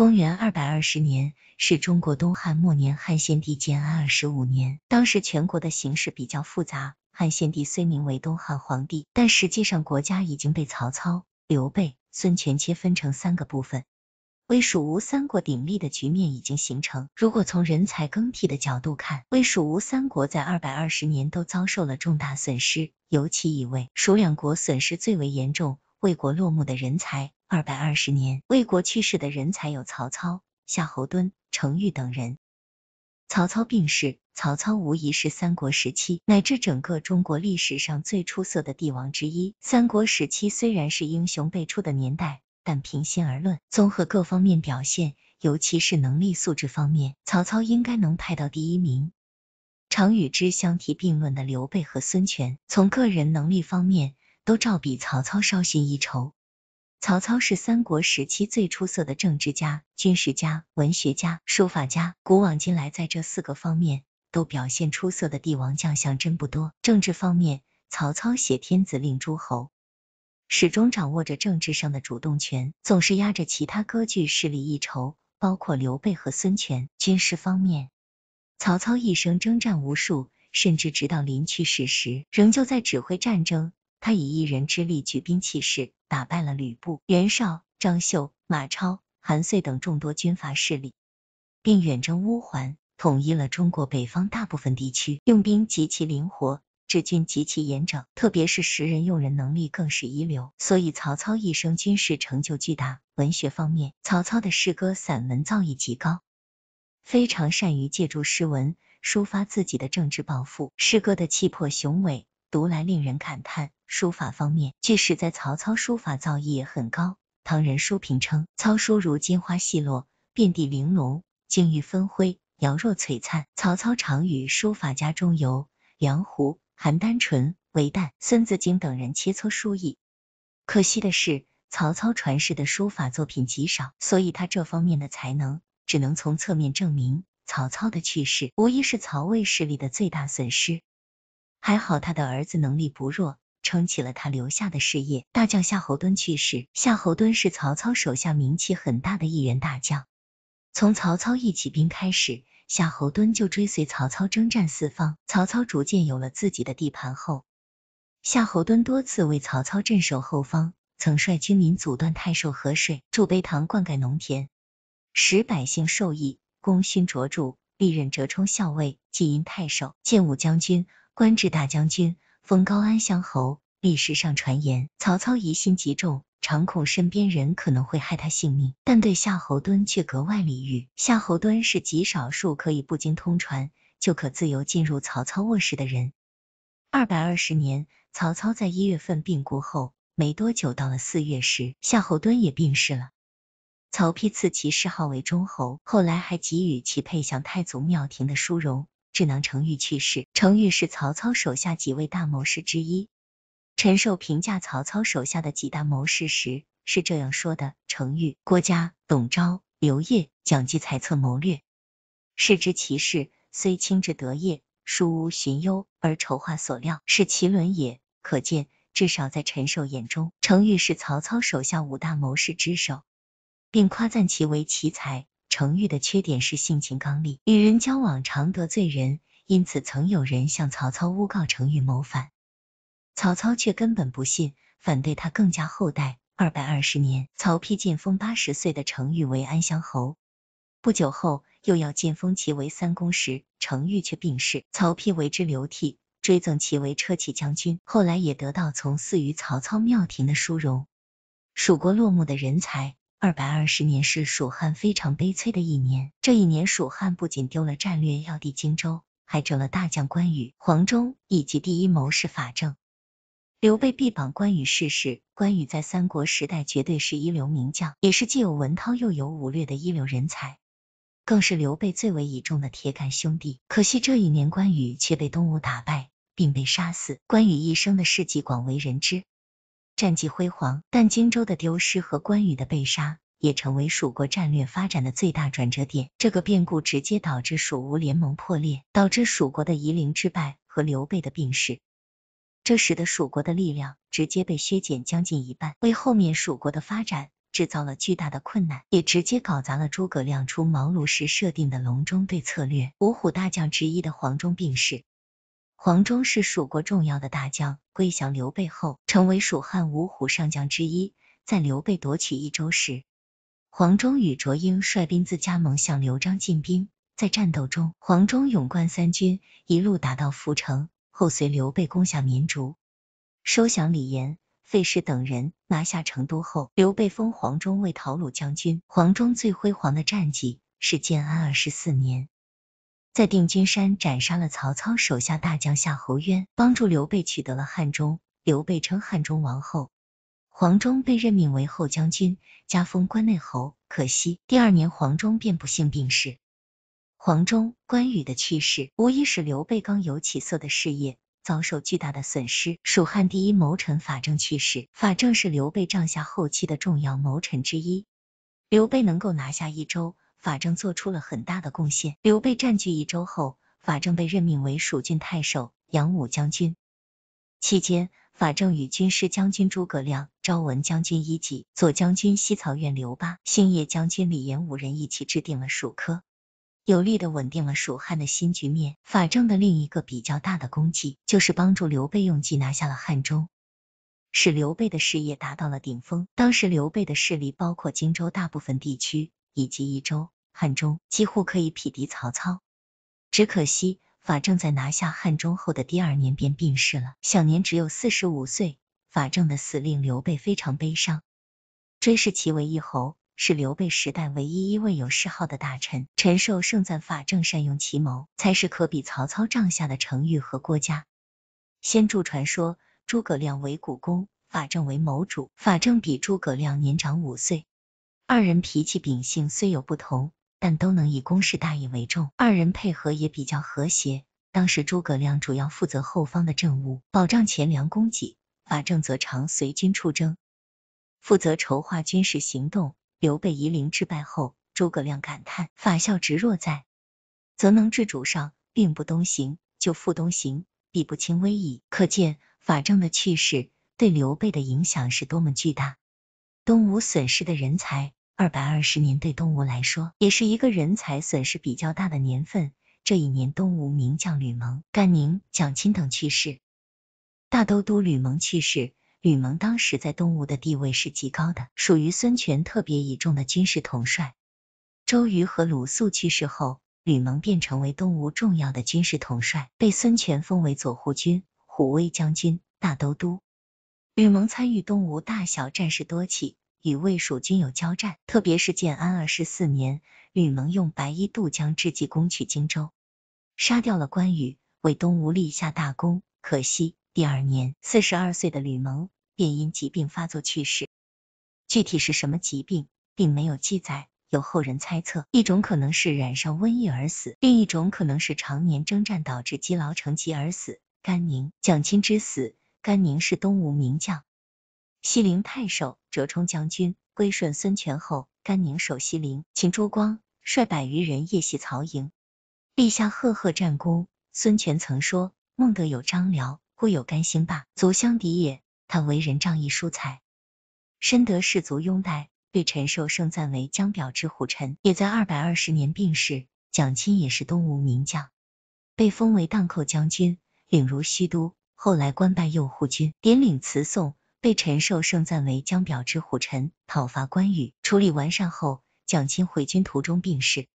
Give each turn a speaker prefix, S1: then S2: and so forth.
S1: 公元二百二十年，是中国东汉末年汉献帝建安二十五年。当时全国的形势比较复杂，汉献帝虽名为东汉皇帝，但实际上国家已经被曹操、刘备、孙权切分成三个部分，魏蜀吴三国鼎立的局面已经形成。如果从人才更替的角度看，魏蜀吴三国在二百二十年都遭受了重大损失，尤其以魏、蜀两国损失最为严重。魏国落幕的人才。二百二十年，魏国去世的人才有曹操、夏侯惇、程昱等人。曹操病逝。曹操无疑是三国时期乃至整个中国历史上最出色的帝王之一。三国时期虽然是英雄辈出的年代，但平心而论，综合各方面表现，尤其是能力素质方面，曹操应该能排到第一名。常与之相提并论的刘备和孙权，从个人能力方面都照比曹操稍逊一筹。曹操是三国时期最出色的政治家、军事家、文学家、书法家。古往今来，在这四个方面都表现出色的帝王将相真不多。政治方面，曹操写天子令诸侯，始终掌握着政治上的主动权，总是压着其他割据势力一筹，包括刘备和孙权。军事方面，曹操一生征战无数，甚至直到临去世时，仍旧在指挥战争。他以一人之力举兵器势，打败了吕布、袁绍、张绣、马超、韩遂等众多军阀势力，并远征乌桓，统一了中国北方大部分地区。用兵极其灵活，治军极其严整，特别是识人用人能力更是一流。所以，曹操一生军事成就巨大。文学方面，曹操的诗歌、散文造诣极高，非常善于借助诗文抒发自己的政治抱负。诗歌的气魄雄伟，读来令人感叹。书法方面，即使在曹操书法造诣也很高。唐人书评称，曹书如金花细落，遍地玲珑，境遇分辉，瑶若璀璨。曹操常与书法家钟繇、梁胡、邯郸淳、韦诞、孙子敬等人切磋书艺。可惜的是，曹操传世的书法作品极少，所以他这方面的才能只能从侧面证明。曹操的去世无疑是曹魏势力的最大损失。还好他的儿子能力不弱。撑起了他留下的事业。大将夏侯惇去世。夏侯惇是曹操手下名气很大的一员大将。从曹操一起兵开始，夏侯惇就追随曹操征战四方。曹操逐渐有了自己的地盘后，夏侯惇多次为曹操镇守后方，曾率军民阻断太寿河水，筑碑塘灌溉农田，使百姓受益，功勋卓著。历任折冲校尉、济阴太守、建武将军，官至大将军。封高安乡侯，历史上传言曹操疑心极重，常恐身边人可能会害他性命，但对夏侯惇却格外礼遇。夏侯惇是极少数可以不经通传就可自由进入曹操卧室的人。二百二十年，曹操在一月份病故后，没多久到了四月时，夏侯惇也病逝了。曹丕赐其谥号为忠侯，后来还给予其配享太祖庙庭的殊荣。智能成昱去世，成昱是曹操手下几位大谋士之一。陈寿评价曹操手下的几大谋士时是这样说的：成昱、郭嘉、董昭、刘烨、蒋济才策谋略，世之其事，虽轻之德业，殊无荀攸而筹划所料，是奇伦也。可见，至少在陈寿眼中，成昱是曹操手下五大谋士之首，并夸赞其为奇才。程昱的缺点是性情刚烈，与人交往常得罪人，因此曾有人向曹操诬告程昱谋反，曹操却根本不信，反对他更加厚待。二百二十年，曹丕进封八十岁的程昱为安乡侯，不久后又要进封其为三公时，程昱却病逝，曹丕为之流涕，追赠其为车骑将军，后来也得到从祀于曹操庙庭的殊荣。蜀国落幕的人才。二百二十年是蜀汉非常悲催的一年。这一年，蜀汉不仅丢了战略要地荆州，还折了大将关羽、黄忠，以及第一谋士法正。刘备必榜关羽逝世。关羽在三国时代绝对是一流名将，也是既有文韬又有武略的一流人才，更是刘备最为倚重的铁杆兄弟。可惜这一年，关羽却被东吴打败，并被杀死。关羽一生的事迹广为人知。战绩辉煌，但荆州的丢失和关羽的被杀，也成为蜀国战略发展的最大转折点。这个变故直接导致蜀吴联盟破裂，导致蜀国的夷陵之败和刘备的病逝，这使得蜀国的力量直接被削减将近一半，为后面蜀国的发展制造了巨大的困难，也直接搞砸了诸葛亮出茅庐时设定的隆中对策略。五虎大将之一的黄忠病逝。黄忠是蜀国重要的大将，归降刘备后，成为蜀汉五虎上将之一。在刘备夺取益州时，黄忠与卓英率兵自加盟向刘璋进兵，在战斗中，黄忠勇冠三军，一路打到涪城，后随刘备攻下绵竹，收降李严、费氏等人。拿下成都后，刘备封黄忠为讨虏将军。黄忠最辉煌的战绩是建安二十四年。在定军山斩杀了曹操手下大将夏侯渊，帮助刘备取得了汉中。刘备称汉中王后，黄忠被任命为后将军，加封关内侯。可惜第二年黄忠便不幸病逝。黄忠、关羽的去世，无疑使刘备刚有起色的事业遭受巨大的损失。蜀汉第一谋臣法正去世，法正是刘备帐下后期的重要谋臣之一。刘备能够拿下益州。法正做出了很大的贡献。刘备占据益州后，法正被任命为蜀郡太守、杨武将军。期间，法正与军师将军诸葛亮、昭文将军伊籍、左将军西曹院刘巴、兴业将军李严五人一起制定了蜀科，有力的稳定了蜀汉的新局面。法正的另一个比较大的功绩，就是帮助刘备用计拿下了汉中，使刘备的事业达到了顶峰。当时，刘备的势力包括荆州大部分地区。以及益州、汉中几乎可以匹敌曹操，只可惜法正在拿下汉中后的第二年便病逝了，享年只有四十五岁。法正的死令刘备非常悲伤，追谥其为一侯，是刘备时代唯一一位有谥号的大臣。陈寿盛赞法正善用奇谋，才是可比曹操帐下的程昱和郭嘉。《先著传》说诸葛亮为股肱，法正为谋主，法正比诸葛亮年长五岁。二人脾气秉性虽有不同，但都能以公事大义为重。二人配合也比较和谐。当时诸葛亮主要负责后方的政务，保障钱粮供给；法正则常随军出征，负责筹划军事行动。刘备夷陵之败后，诸葛亮感叹：“法孝直若在，则能治主上，并不东行；就复东行，必不轻危矣。”可见法正的去世对刘备的影响是多么巨大。东吴损失的人才。二百二十年对东吴来说，也是一个人才损失比较大的年份。这一年，东吴名将吕蒙、甘宁、蒋钦等去世。大都督吕蒙去世。吕蒙当时在东吴的地位是极高的，属于孙权特别倚重的军事统帅。周瑜和鲁肃去世后，吕蒙便成为东吴重要的军事统帅，被孙权封为左护军、虎威将军、大都督。吕蒙参与东吴大小战事多起。与魏蜀均有交战，特别是建安二十四年，吕蒙用白衣渡江之计攻取荆州，杀掉了关羽，为东吴立下大功。可惜第二年，四十二岁的吕蒙便因疾病发作去世。具体是什么疾病，并没有记载。有后人猜测，一种可能是染上瘟疫而死，另一种可能是常年征战导致积劳成疾而死。甘宁、蒋钦之死，甘宁是东吴名将。西陵太守、折冲将军，归顺孙权后，甘宁守西陵。秦诸光率百余人夜袭曹营，立下赫赫战功。孙权曾说：“孟德有张辽，忽有甘兴霸，足相敌也。”他为人仗义疏财，深得士卒拥戴，对陈寿盛赞为江表之虎臣。也在二百二十年病逝。蒋钦也是东吴名将，被封为荡寇将军，领如虚都，后来官拜右护军，点领辞颂。被陈寿盛赞为“江表之虎臣”。讨伐关羽，处理完善后，蒋钦回军途中病逝。